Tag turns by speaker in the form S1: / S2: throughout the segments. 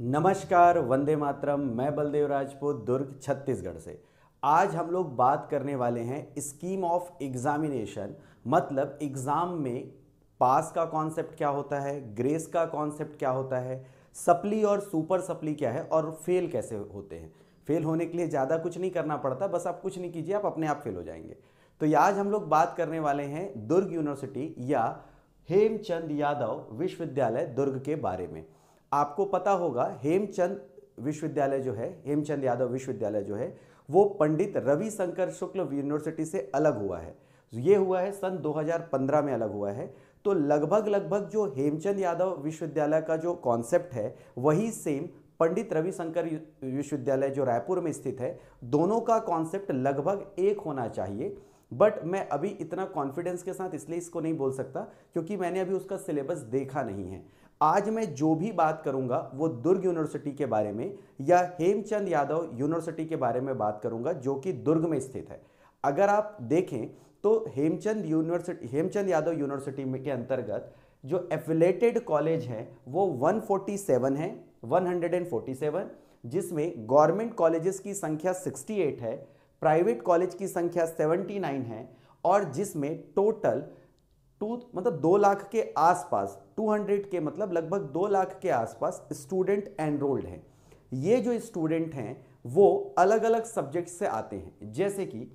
S1: नमस्कार वंदे मातरम मैं बलदेव राजपूत दुर्ग छत्तीसगढ़ से आज हम लोग बात करने वाले हैं स्कीम ऑफ एग्ज़ामिनेशन मतलब एग्ज़ाम में पास का कॉन्सेप्ट क्या होता है ग्रेस का कॉन्सेप्ट क्या होता है सप्ली और सुपर सप्ली क्या है और फेल कैसे होते हैं फेल होने के लिए ज़्यादा कुछ नहीं करना पड़ता बस आप कुछ नहीं कीजिए आप अपने आप फेल हो जाएंगे तो आज हम लोग बात करने वाले हैं दुर्ग यूनिवर्सिटी या हेमचंद यादव विश्वविद्यालय दुर्ग के बारे में आपको पता होगा हेमचंद विश्वविद्यालय जो है हेमचंद यादव विश्वविद्यालय जो है वो पंडित रविशंकर शुक्ल यूनिवर्सिटी से अलग हुआ है ये हुआ है सन 2015 में अलग हुआ है तो लगभग लगभग जो हेमचंद यादव विश्वविद्यालय का जो कॉन्सेप्ट है वही सेम पंडित रविशंकर विश्वविद्यालय जो रायपुर में स्थित है दोनों का कॉन्सेप्ट लगभग एक होना चाहिए बट मैं अभी इतना कॉन्फिडेंस के साथ इसलिए इसको नहीं बोल सकता क्योंकि मैंने अभी उसका सिलेबस देखा नहीं है आज मैं जो भी बात करूंगा वो दुर्ग यूनिवर्सिटी के बारे में या हेमचंद यादव यूनिवर्सिटी के बारे में बात करूंगा जो कि दुर्ग में स्थित है अगर आप देखें तो हेमचंद यूनिवर्सिटी हेमचंद यादव यूनिवर्सिटी के अंतर्गत जो एफिलेटेड कॉलेज हैं वो 147 है 147 जिसमें गवर्नमेंट कॉलेजेस की संख्या 68 है प्राइवेट कॉलेज की संख्या 79 है और जिसमें टोटल टू मतलब दो लाख के आसपास 200 के मतलब लगभग दो लाख के आसपास स्टूडेंट एनरोल्ड हैं ये जो स्टूडेंट हैं वो अलग अलग सब्जेक्ट से आते हैं जैसे कि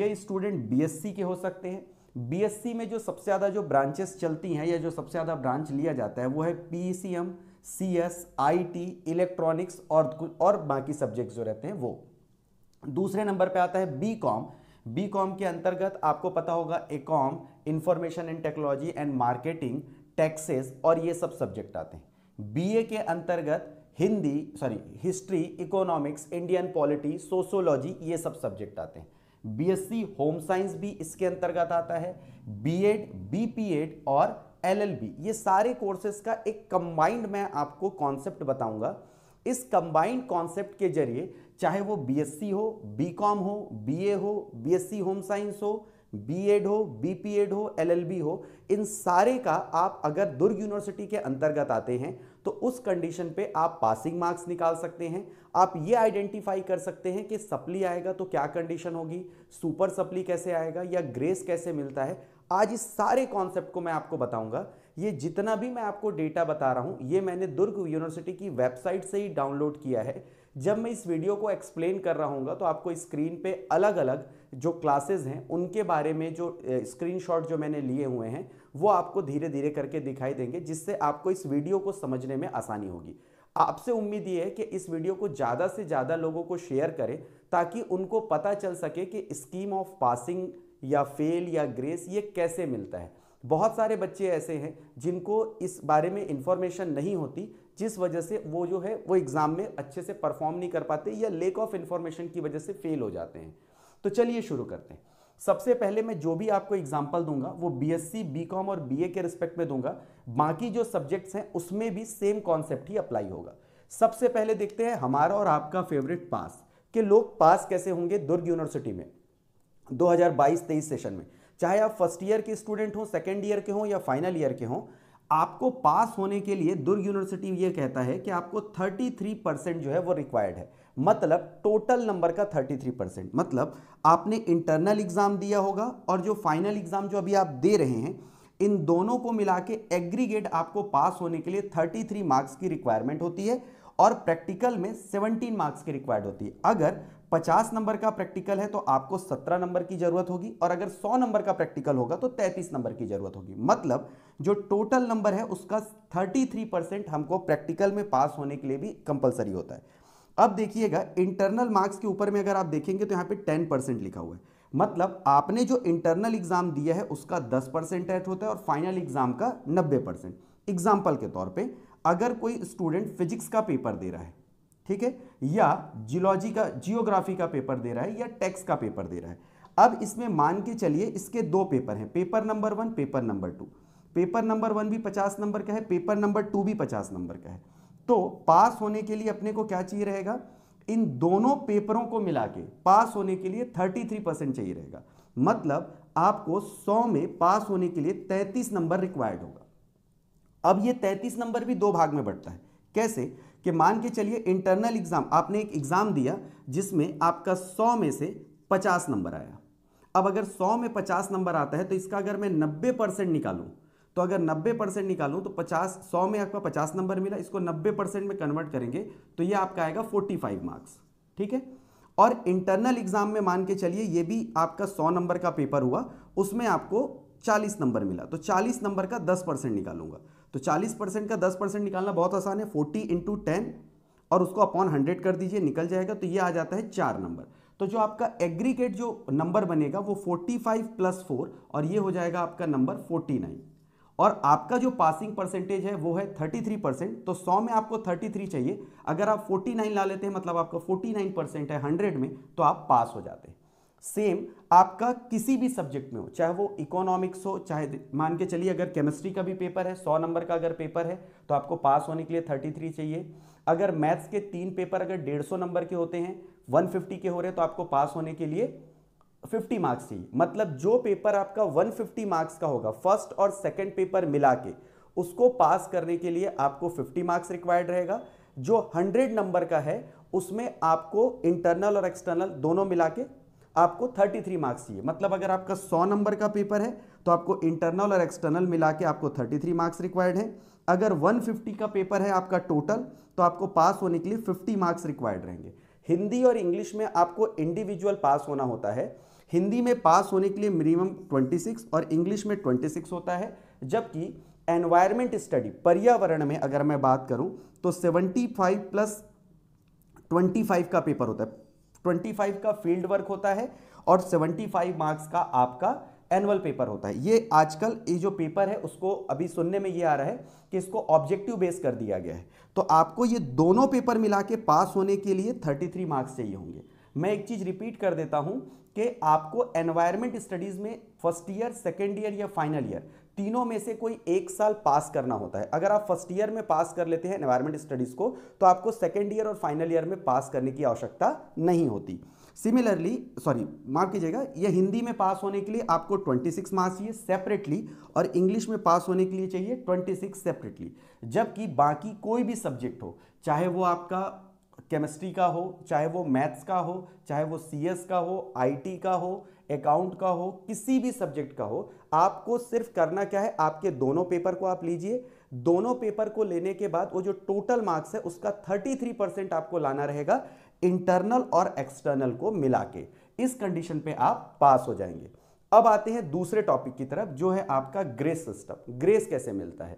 S1: ये स्टूडेंट बीएससी के हो सकते हैं बीएससी में जो सबसे ज़्यादा जो ब्रांचेस चलती हैं या जो सबसे ज़्यादा ब्रांच लिया जाता है वो है पीसीएम सीएस आईटी इलेक्ट्रॉनिक्स और और बाकी सब्जेक्ट जो रहते हैं वो दूसरे नंबर पे आता है बी कॉम बी कॉम के अंतर्गत आपको पता होगा एकॉम information and technology and marketing taxes और ये सब सब्जेक्ट आते हैं बी ए के अंतर्गत Hindi sorry history economics Indian polity sociology ये सब सब्जेक्ट आते हैं B S C home science भी इसके अंतर्गत आता है B B ed P ed और एल एल बी ये सारे कोर्सेज का एक कंबाइंड मैं आपको कॉन्सेप्ट बताऊंगा इस कंबाइंड कॉन्सेप्ट के जरिए चाहे वो बीएससी हो बीकॉम हो बीए हो बीएससी होम साइंस हो बीएड हो बीपीएड हो एलएलबी हो इन सारे का आप अगर दुर्ग यूनिवर्सिटी के अंतर्गत आते हैं तो उस कंडीशन पे आप पासिंग मार्क्स निकाल सकते हैं आप ये आइडेंटिफाई कर सकते हैं कि सप्ली आएगा तो क्या कंडीशन होगी सुपर सप्ली कैसे आएगा या ग्रेस कैसे मिलता है आज इस सारे कॉन्सेप्ट को मैं आपको बताऊंगा ये जितना भी मैं आपको डेटा बता रहा हूँ ये मैंने दुर्ग यूनिवर्सिटी की वेबसाइट से ही डाउनलोड किया है जब मैं इस वीडियो को एक्सप्लेन कर रहा हूँ तो आपको स्क्रीन पे अलग अलग जो क्लासेस हैं उनके बारे में जो स्क्रीनशॉट जो मैंने लिए हुए हैं वो आपको धीरे धीरे करके दिखाई देंगे जिससे आपको इस वीडियो को समझने में आसानी होगी आपसे उम्मीद ये है कि इस वीडियो को ज़्यादा से ज़्यादा लोगों को शेयर करें ताकि उनको पता चल सके कि स्कीम ऑफ पासिंग या फेल या ग्रेस ये कैसे मिलता है बहुत सारे बच्चे ऐसे हैं जिनको इस बारे में इन्फॉर्मेशन नहीं होती जिस वजह से वो जो है वो एग्ज़ाम में अच्छे से परफॉर्म नहीं कर पाते या लेक ऑफ इन्फॉर्मेशन की वजह से फेल हो जाते हैं तो चलिए शुरू करते हैं सबसे पहले मैं जो भी आपको एग्जाम्पल दूंगा वो B S C B com और बी ए के रिस्पेक्ट में दूंगा बाकी जो सब्जेक्ट्स हैं उसमें भी सेम कॉन्सेप्ट ही अप्लाई होगा सबसे पहले देखते हैं हमारा और आपका फेवरेट पास के लोग पास कैसे होंगे दुर्ग यूनिवर्सिटी में 2022-23 सेशन में चाहे आप फर्स्ट ईयर के स्टूडेंट हों सेकेंड ईयर के हों या फाइनल ईयर के हों आपको पास होने के लिए दुर्ग यूनिवर्सिटी ये कहता है कि आपको 33 परसेंट जो है वो रिक्वायर्ड है मतलब टोटल नंबर का 33 परसेंट मतलब आपने इंटरनल एग्जाम दिया होगा और जो फाइनल एग्जाम जो अभी आप दे रहे हैं इन दोनों को मिला के एग्रीगेट आपको पास होने के लिए 33 मार्क्स की रिक्वायरमेंट होती है और प्रैक्टिकल में 17 मार्क्स की रिक्वायर्ड होती है अगर पचास नंबर का प्रैक्टिकल है तो आपको सत्रह नंबर की जरूरत होगी और अगर सौ नंबर का प्रैक्टिकल होगा तो तैंतीस नंबर की जरूरत होगी मतलब जो टोटल नंबर है उसका थर्टी थ्री परसेंट हमको प्रैक्टिकल में पास होने के लिए भी कंपलसरी होता है अब देखिएगा इंटरनल मार्क्स के ऊपर में अगर आप देखेंगे तो यहाँ पे टेन परसेंट लिखा हुआ है मतलब आपने जो इंटरनल एग्जाम दिया है उसका दस परसेंट एट होता है और फाइनल एग्जाम का नब्बे परसेंट एग्जाम्पल के तौर पर अगर कोई स्टूडेंट फिजिक्स का पेपर दे रहा है ठीक है या जियोलॉजी का जियोग्राफी का पेपर दे रहा है या टैक्स का पेपर दे रहा है अब इसमें मान के चलिए इसके दो पेपर हैं paper number one paper number two paper number one भी पचास नंबर का है पेपर नंबर टू भी पचास नंबर का है तो पास होने के लिए अपने को क्या चाहिए रहेगा इन दोनों पेपरों को मिला के पास होने के लिए थर्टी थ्री परसेंट चाहिए रहेगा मतलब आपको सौ में पास होने के लिए तैतीस नंबर रिक्वायर्ड होगा अब ये तैतीस नंबर भी दो भाग में बढ़ता है कैसे कि मान के चलिए इंटरनल एग्जाम आपने एक एग्जाम दिया जिसमें आपका सौ में से पचास नंबर आया अब अगर सौ में पचास नंबर आता है तो इसका अगर मैं नब्बे परसेंट निकालूँ तो अगर 90 परसेंट निकालूँ तो 50 100 में आपका 50 नंबर मिला इसको 90 परसेंट में कन्वर्ट करेंगे तो ये आपका आएगा 45 मार्क्स ठीक है और इंटरनल एग्जाम में मान के चलिए ये भी आपका 100 नंबर का पेपर हुआ उसमें आपको 40 नंबर मिला तो 40 नंबर का 10 परसेंट निकालूंगा तो 40 परसेंट का 10 परसेंट निकालना बहुत आसान है 40 इंटू टेन और उसको अपॉन 100 कर दीजिए निकल जाएगा तो ये आ जाता है चार नंबर तो जो आपका एग्रीगेट जो नंबर बनेगा वो 45 प्लस फोर और ये हो जाएगा आपका नंबर 49 और आपका जो पासिंग परसेंटेज है वो है 33 परसेंट तो 100 में आपको 33 चाहिए अगर आप 49 ला लेते हैं मतलब आपका 49 परसेंट है 100 में तो आप पास हो जाते हैं सेम आपका किसी भी सब्जेक्ट में हो चाहे वो इकोनॉमिक्स हो चाहे मान के चलिए अगर केमिस्ट्री का भी पेपर है सौ नंबर का अगर पेपर है तो आपको पास होने के लिए थर्टी थ्री चाहिए अगर मैथ्स के तीन पेपर अगर डेढ़ सौ नंबर के होते हैं वन फिफ्टी के हो रहे हैं तो आपको पास होने के लिए फिफ्टी मार्क्स चाहिए मतलब जो पेपर आपका वन फिफ्टी मार्क्स का होगा फर्स्ट और सेकेंड पेपर मिला के उसको पास करने के लिए आपको फिफ्टी मार्क्स रिक्वायर्ड रहेगा जो हंड्रेड नंबर का है उसमें आपको इंटरनल और एक्सटर्नल दोनों मिला के आपको 33 मार्क्स चाहिए मतलब अगर आपका 100 नंबर का पेपर है तो आपको इंटरनल और एक्सटर्नल मिला के आपको 33 मार्क्स रिक्वायर्ड है अगर 150 का पेपर है आपका टोटल तो आपको पास होने के लिए 50 मार्क्स रिक्वायर्ड रहेंगे हिंदी और इंग्लिश में आपको इंडिविजुअल पास होना होता है हिंदी में पास होने के लिए मिनिमम ट्वेंटी और इंग्लिश में ट्वेंटी होता है जबकि एनवायरमेंट स्टडी पर्यावरण में अगर मैं बात करूं तो सेवेंटी प्लस 25 का पेपर होता है 25 का फील्ड वर्क होता है और 75 मार्क्स का आपका एनुअल पेपर होता है ये आजकल ये जो पेपर है उसको अभी सुनने में ये आ रहा है कि इसको ऑब्जेक्टिव बेस कर दिया गया है तो आपको ये दोनों पेपर मिला के पास होने के लिए 33 मार्क्स चाहिए होंगे मैं एक चीज़ रिपीट कर देता हूँ कि आपको एनवायरमेंट स्टडीज़ में फर्स्ट ईयर सेकेंड ईयर या फाइनल ईयर तीनों में से कोई एक साल पास करना होता है अगर आप फर्स्ट ईयर में पास कर लेते हैं एनवायरमेंट स्टडीज़ को तो आपको सेकेंड ईयर और फाइनल ईयर में पास करने की आवश्यकता नहीं होती सिमिलरली सॉरी माफ कीजिएगा ये हिंदी में पास होने के लिए आपको 26 मार्क्स चाहिए सेपरेटली और इंग्लिश में पास होने के लिए चाहिए 26 सेपरेटली जबकि बाकी कोई भी सब्जेक्ट हो चाहे वो आपका केमिस्ट्री का हो चाहे वो मैथ्स का हो चाहे वो सीएस का हो आईटी का हो अकाउंट का हो किसी भी सब्जेक्ट का हो आपको सिर्फ करना क्या है आपके दोनों पेपर को आप लीजिए दोनों पेपर को लेने के बाद वो जो टोटल मार्क्स है उसका 33 परसेंट आपको लाना रहेगा इंटरनल और एक्सटर्नल को मिला के इस कंडीशन पे आप पास हो जाएंगे अब आते हैं दूसरे टॉपिक की तरफ जो है आपका ग्रेस सिस्टम ग्रेस कैसे मिलता है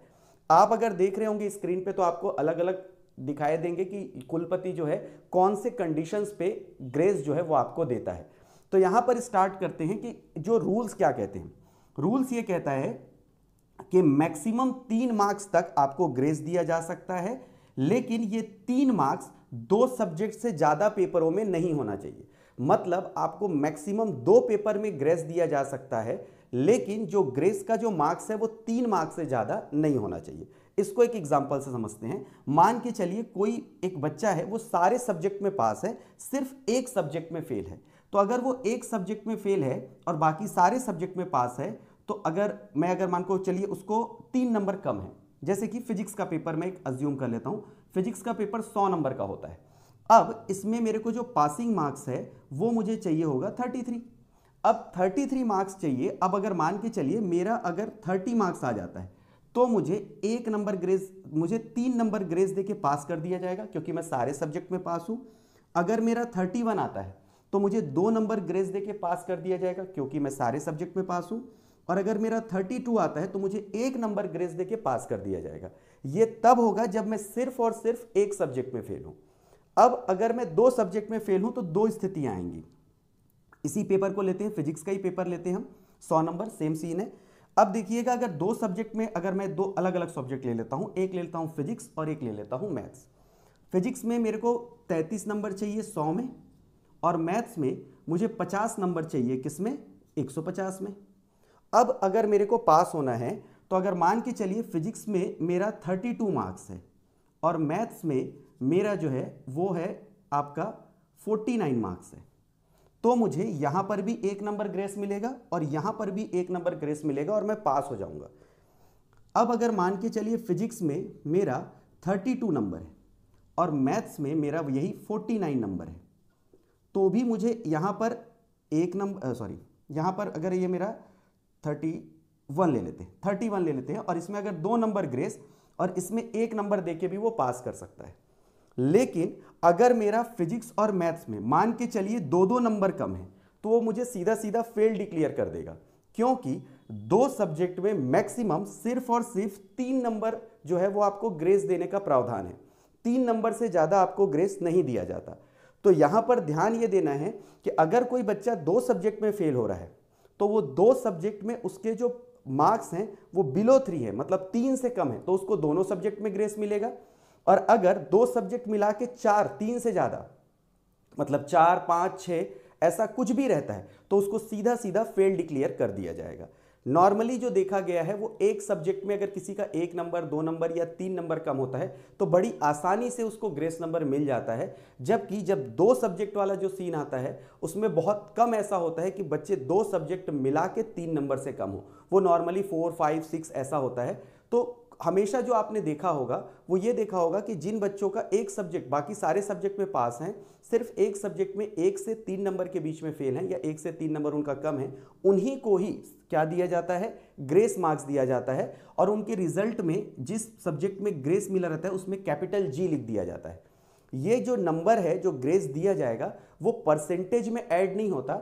S1: आप अगर देख रहे होंगे स्क्रीन पे तो आपको अलग अलग दिखाई देंगे कि कुलपति जो है कौन से कंडीशंस पे ग्रेस जो है वो आपको देता है तो यहां पर स्टार्ट करते हैं कि जो रूल्स क्या कहते हैं रूल्स ये कहता है कि मैक्सिमम तीन मार्क्स तक आपको ग्रेस दिया जा सकता है लेकिन ये तीन मार्क्स दो सब्जेक्ट से ज़्यादा पेपरों में नहीं होना चाहिए मतलब आपको मैक्सिमम दो पेपर में ग्रेस दिया जा सकता है लेकिन जो ग्रेस का जो मार्क्स है वो तीन मार्क्स से ज़्यादा नहीं होना चाहिए इसको एक एग्जाम्पल से समझते हैं मान के चलिए कोई एक बच्चा है वो सारे सब्जेक्ट में पास है सिर्फ एक सब्जेक्ट में फेल है तो अगर वो एक सब्जेक्ट में फेल है और बाकी सारे सब्जेक्ट में पास है तो अगर मैं अगर मान को चलिए उसको तीन नंबर कम है जैसे कि फिजिक्स का पेपर मैं एक अज्यूम कर लेता हूँ फिजिक्स का पेपर सौ नंबर का होता है अब इसमें मेरे को जो पासिंग मार्क्स है वो मुझे चाहिए होगा थर्टी थ्री अब थर्टी थ्री मार्क्स चाहिए अब अगर मान के चलिए मेरा अगर थर्टी मार्क्स आ जाता है तो मुझे एक नंबर ग्रेज मुझे तीन नंबर ग्रेज देके पास कर दिया जाएगा क्योंकि मैं सारे सब्जेक्ट में पास हूँ अगर मेरा थर्टी वन आता है तो मुझे दो नंबर ग्रेज देके पास कर दिया जाएगा क्योंकि मैं सारे सब्जेक्ट में पास हूँ और अगर मेरा थर्टी टू आता है तो मुझे एक नंबर ग्रेज देके पास कर दिया जाएगा ये तब होगा जब मैं सिर्फ और सिर्फ एक सब्जेक्ट में फेल हूँ अब अगर मैं दो सब्जेक्ट में फेल हूँ तो दो स्थितियाँ आएंगी इसी पेपर को लेते हैं फिजिक्स का ही पेपर लेते हैं हम सौ नंबर सेम सीन है अब देखिएगा अगर दो सब्जेक्ट में अगर मैं दो अलग अलग सब्जेक्ट ले लेता हूँ एक ले लेता हूँ फिजिक्स और एक ले लेता हूँ मैथ्स फिजिक्स में मेरे को तैंतीस नंबर चाहिए सौ में और मैथ्स में मुझे पचास नंबर चाहिए किस में एक सौ पचास में अब अगर मेरे को पास होना है तो अगर मान के चलिए फिजिक्स में मेरा थर्टी टू मार्क्स है और मैथ्स में मेरा जो है वो है आपका फोर्टी नाइन मार्क्स है तो मुझे यहाँ पर भी एक नंबर ग्रेस मिलेगा और यहाँ पर भी एक नंबर ग्रेस मिलेगा और मैं पास हो जाऊँगा अब अगर मान के चलिए फिजिक्स में मेरा 32 नंबर है और मैथ्स में मेरा यही 49 नंबर है तो भी मुझे यहाँ पर एक नंबर सॉरी यहाँ पर अगर ये मेरा 31 ले लेते हैं 31 ले लेते हैं और इसमें अगर दो नंबर ग्रेस और इसमें एक नंबर दे के भी वो पास कर सकता है लेकिन अगर मेरा फिजिक्स और मैथ्स में मान के चलिए दो दो नंबर कम है तो वो मुझे सीधा सीधा फेल डिक्लेयर कर देगा क्योंकि दो सब्जेक्ट में मैक्सिमम सिर्फ और सिर्फ तीन नंबर जो है वो आपको ग्रेस देने का प्रावधान है तीन नंबर से ज़्यादा आपको ग्रेस नहीं दिया जाता तो यहां पर ध्यान ये देना है कि अगर कोई बच्चा दो सब्जेक्ट में फेल हो रहा है तो वो दो सब्जेक्ट में उसके जो मार्क्स हैं वो बिलो थ्री है मतलब तीन से कम है तो उसको दोनों सब्जेक्ट में ग्रेस मिलेगा और अगर दो सब्जेक्ट मिला के चार तीन से ज़्यादा मतलब चार पाँच छह ऐसा कुछ भी रहता है तो उसको सीधा सीधा फेल डिक्लेयर कर दिया जाएगा नॉर्मली जो देखा गया है वो एक सब्जेक्ट में अगर किसी का एक नंबर दो नंबर या तीन नंबर कम होता है तो बड़ी आसानी से उसको ग्रेस नंबर मिल जाता है जबकि जब दो सब्जेक्ट वाला जो सीन आता है उसमें बहुत कम ऐसा होता है कि बच्चे दो सब्जेक्ट मिला के तीन नंबर से कम हो वो नॉर्मली फोर फाइव सिक्स ऐसा होता है तो हमेशा जो आपने देखा होगा वो ये देखा होगा कि जिन बच्चों का एक सब्जेक्ट बाकी सारे सब्जेक्ट में पास हैं सिर्फ एक सब्जेक्ट में एक से तीन नंबर के बीच में फेल हैं या एक से तीन नंबर उनका कम है उन्हीं को ही क्या दिया जाता है ग्रेस मार्क्स दिया जाता है और उनके रिजल्ट में जिस सब्जेक्ट में ग्रेस मिला रहता है उसमें कैपिटल जी लिख दिया जाता है ये जो नंबर है जो ग्रेस दिया जाएगा वो परसेंटेज में ऐड नहीं होता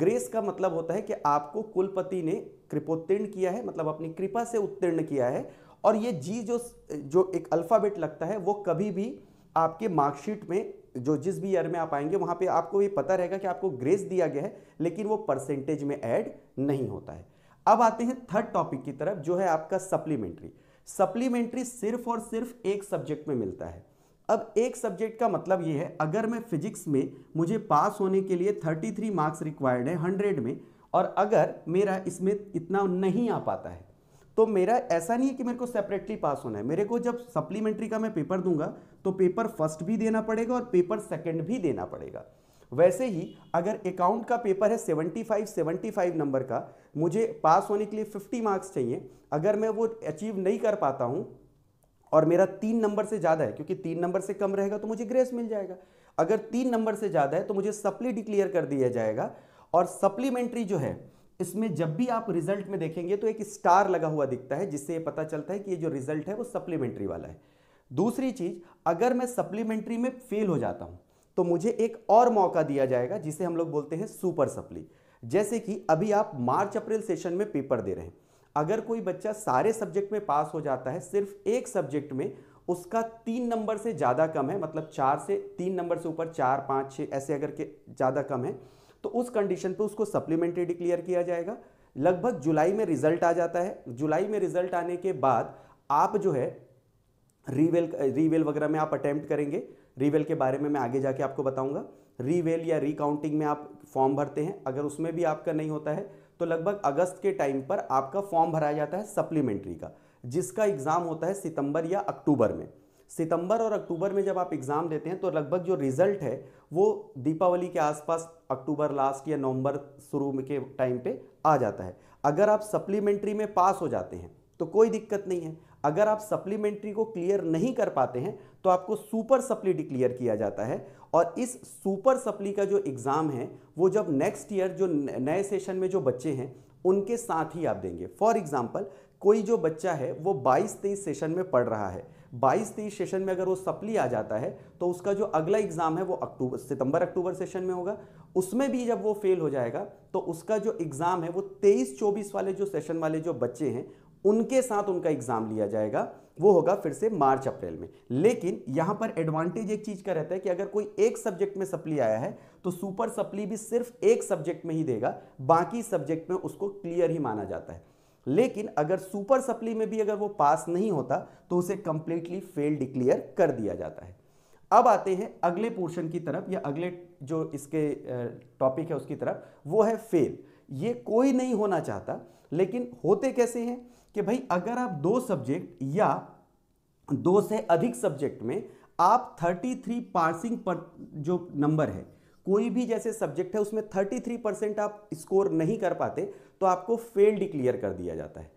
S1: ग्रेस का मतलब होता है कि आपको कुलपति ने कृपोत्तीर्ण किया है मतलब अपनी कृपा से उत्तीर्ण किया है और ये जी जो जो एक अल्फ़ाबेट लगता है वो कभी भी आपके मार्कशीट में जो जिस भी ईयर में आप आएंगे वहाँ पे आपको ये पता रहेगा कि आपको ग्रेस दिया गया है लेकिन वो परसेंटेज में ऐड नहीं होता है अब आते हैं थर्ड टॉपिक की तरफ जो है आपका सप्लीमेंट्री सप्लीमेंट्री सिर्फ और सिर्फ एक सब्जेक्ट में मिलता है अब एक सब्जेक्ट का मतलब ये है अगर मैं फिजिक्स में मुझे पास होने के लिए 33 मार्क्स रिक्वायर्ड है 100 में और अगर मेरा इसमें इतना नहीं आ पाता है तो मेरा ऐसा नहीं है कि मेरे को सेपरेटली पास होना है मेरे को जब सप्लीमेंट्री का मैं पेपर दूंगा तो पेपर फर्स्ट भी देना पड़ेगा और पेपर सेकेंड भी देना पड़ेगा वैसे ही अगर अकाउंट का पेपर है 75 75 नंबर का मुझे पास होने के लिए 50 मार्क्स चाहिए अगर मैं वो अचीव नहीं कर पाता हूँ और मेरा तीन नंबर से ज़्यादा है क्योंकि तीन नंबर से कम रहेगा तो मुझे ग्रेस मिल जाएगा अगर तीन नंबर से ज़्यादा है तो मुझे सप्ली डिक्लेयर कर दिया जाएगा और सप्लीमेंट्री जो है इसमें जब भी आप रिजल्ट में देखेंगे तो एक स्टार लगा हुआ दिखता है जिससे ये पता चलता है कि ये जो रिजल्ट है वो सप्लीमेंट्री वाला है दूसरी चीज़ अगर मैं सप्लीमेंट्री में फेल हो जाता हूं तो मुझे एक और मौका दिया जाएगा जिसे हम लोग बोलते हैं सुपर सप्ली जैसे कि अभी आप मार्च अप्रैल सेशन में पेपर दे रहे हैं अगर कोई बच्चा सारे सब्जेक्ट में पास हो जाता है सिर्फ एक सब्जेक्ट में उसका तीन नंबर से ज़्यादा कम है मतलब चार से तीन नंबर से ऊपर चार पांच छह ऐसे अगर के ज़्यादा कम है तो उस कंडीशन पे उसको सप्लीमेंट्री डिक्लेयर किया जाएगा लगभग जुलाई में रिजल्ट आ जाता है जुलाई में रिजल्ट आने के बाद आप जो है रीवेल रीवेल वगैरह में आप अटैम्प्ट करेंगे रीवेल के बारे में मैं आगे जाके आपको बताऊंगा रीवेल या रिकाउंटिंग में आप फॉर्म भरते हैं अगर उसमें भी आपका नहीं होता है तो लगभग अगस्त के टाइम पर आपका फॉर्म भराया जाता है सप्लीमेंट्री का जिसका एग्ज़ाम होता है सितंबर या अक्टूबर में सितंबर और अक्टूबर में जब आप एग्ज़ाम देते हैं तो लगभग जो रिज़ल्ट है वो दीपावली के आसपास अक्टूबर लास्ट या नवंबर शुरू के टाइम पे आ जाता है अगर आप सप्लीमेंट्री में पास हो जाते हैं तो कोई दिक्कत नहीं है अगर आप सप्लीमेंट्री को क्लियर नहीं कर पाते हैं तो आपको सुपर सप्ली डिक्लियर किया जाता है और इस सुपर सप्ली का जो एग्ज़ाम है वो जब नेक्स्ट ईयर जो नए सेशन में जो बच्चे हैं उनके साथ ही आप देंगे फॉर एग्ज़ाम्पल कोई जो बच्चा है वो 22 तेईस सेशन में पढ़ रहा है बाईस तेईस सेशन में अगर वो सप्ली आ जाता है तो उसका जो अगला एग्ज़ाम है वो अक्टूबर सितंबर अक्टूबर सेशन में होगा उसमें भी जब वो फेल हो जाएगा तो उसका जो एग्ज़ाम है वो तेईस चौबीस वाले जो सेशन वाले जो बच्चे हैं उनके साथ उनका एग्ज़ाम लिया जाएगा वो होगा फिर से मार्च अप्रैल में लेकिन यहां पर एडवांटेज एक चीज़ का रहता है कि अगर कोई एक सब्जेक्ट में सप्ली आया है तो सुपर सप्ली भी सिर्फ एक सब्जेक्ट में ही देगा बाकी सब्जेक्ट में उसको क्लियर ही माना जाता है लेकिन अगर सुपर सप्ली में भी अगर वो पास नहीं होता तो उसे कंप्लीटली फेल डिक्लेयर कर दिया जाता है अब आते हैं अगले पोर्शन की तरफ या अगले जो इसके टॉपिक है उसकी तरफ वो है फेल ये कोई नहीं होना चाहता लेकिन होते कैसे हैं कि भाई अगर आप दो सब्जेक्ट या दो से अधिक सब्जेक्ट में आप 33 पासिंग पर जो नंबर है कोई भी जैसे सब्जेक्ट है उसमें 33 परसेंट आप स्कोर नहीं कर पाते तो आपको फेल डिक्लेयर कर दिया जाता है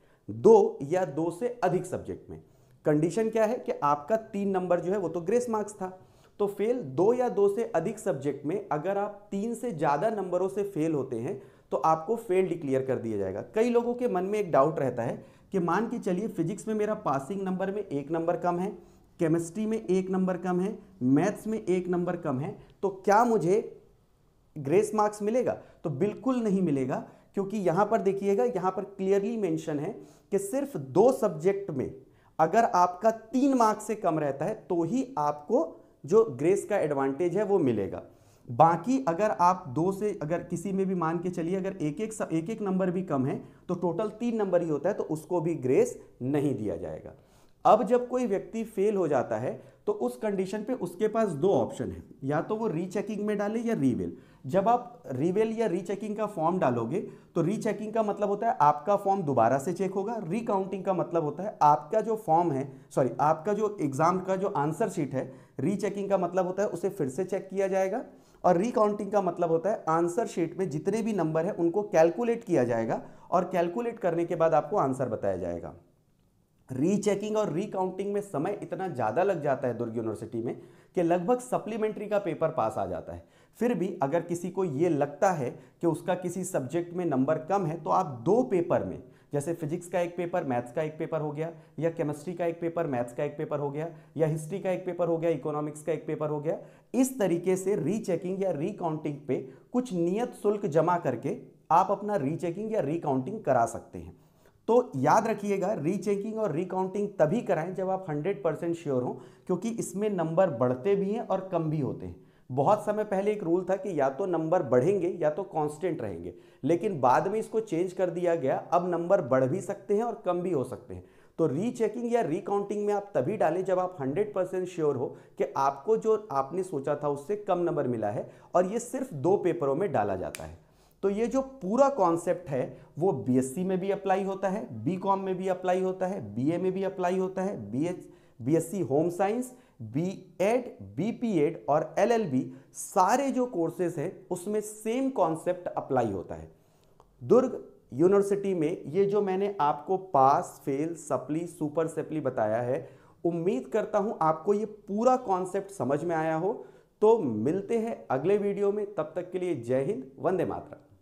S1: दो या दो से अधिक सब्जेक्ट में कंडीशन क्या है कि आपका तीन नंबर जो है वो तो ग्रेस मार्क्स था तो फेल दो या दो से अधिक सब्जेक्ट में अगर आप तीन से ज़्यादा नंबरों से फेल होते हैं तो आपको फेल डिक्लेयर कर दिया जाएगा कई लोगों के मन में एक डाउट रहता है कि मान के चलिए फिजिक्स में मेरा पासिंग नंबर में एक नंबर कम है केमिस्ट्री में एक नंबर कम है मैथ्स में एक नंबर कम है तो क्या मुझे ग्रेस मार्क्स मिलेगा तो बिल्कुल नहीं मिलेगा क्योंकि यहां पर देखिएगा यहां पर क्लियरली मेंशन है कि सिर्फ दो सब्जेक्ट में अगर आपका तीन मार्क्स से कम रहता है तो ही आपको जो ग्रेस का एडवांटेज है वो मिलेगा बाकी अगर आप दो से अगर किसी में भी मान के चलिए अगर एक एक सब एक एक नंबर भी कम है तो टोटल तीन नंबर ही होता है तो उसको भी ग्रेस नहीं दिया जाएगा अब जब कोई व्यक्ति फेल हो जाता है तो उस कंडीशन पे उसके पास दो ऑप्शन है या तो वो रीचेकिंग में डाले या रीवेल जब आप रीवेल या रीचेकिंग का फॉर्म डालोगे तो रीचेकिंग का मतलब होता है आपका फॉर्म दोबारा से चेक होगा रिकाउंटिंग का मतलब होता है आपका जो फॉर्म है सॉरी आपका जो एग्ज़ाम का जो आंसर शीट है रीचेकिंग का मतलब होता है उसे फिर से चेक किया जाएगा और रिकाउंटिंग का मतलब होता है आंसर शीट में जितने भी नंबर है उनको कैलकुलेट किया जाएगा और कैलकुलेट करने के बाद आपको आंसर बताया जाएगा रीचेकिंग और रीकाउंटिंग में समय इतना ज़्यादा लग जाता है दुर्ग यूनिवर्सिटी में कि लगभग सप्लीमेंट्री का पेपर पास आ जाता है फिर भी अगर किसी को ये लगता है कि उसका किसी सब्जेक्ट में नंबर कम है तो आप दो पेपर में जैसे फिजिक्स का एक पेपर मैथ्स का एक पेपर हो गया या केमिस्ट्री का एक पेपर मैथ्स का एक पेपर हो गया या हिस्ट्री का एक पेपर हो गया इकोनॉमिक्स का एक पेपर हो गया इस तरीके से रीचेकिंग या रीकाउंटिंग पे कुछ नियत शुल्क जमा करके आप अपना रीचेकिंग या रिकाउंटिंग करा सकते हैं तो याद रखिएगा रीचेकिंग और रिकाउंटिंग तभी कराएं जब आप 100 परसेंट श्योर हों क्योंकि इसमें नंबर बढ़ते भी हैं और कम भी होते हैं बहुत समय पहले एक रूल था कि या तो नंबर बढ़ेंगे या तो कांस्टेंट रहेंगे लेकिन बाद में इसको चेंज कर दिया गया अब नंबर बढ़ भी सकते हैं और कम भी हो सकते हैं तो रीचेकिंग या रिकाउंटिंग में आप तभी डालें जब आप 100 परसेंट श्योर हो कि आपको जो आपने सोचा था उससे कम नंबर मिला है और ये सिर्फ दो पेपरों में डाला जाता है तो ये जो पूरा कॉन्सेप्ट है वो बीएससी में भी अप्लाई होता है बीकॉम में भी अप्लाई होता है बीए में भी अप्लाई होता है S BSc home science B ed B P ed और एलएलबी सारे जो कोर्सेज हैं उसमें सेम कॉन्सेप्ट अप्लाई होता है दुर्ग यूनिवर्सिटी में ये जो मैंने आपको pass fail supply super supply बताया है उम्मीद करता हूँ आपको ये पूरा कॉन्सेप्ट समझ में आया हो तो मिलते हैं अगले वीडियो में तब तक के लिए जय हिंद वंदे मातरम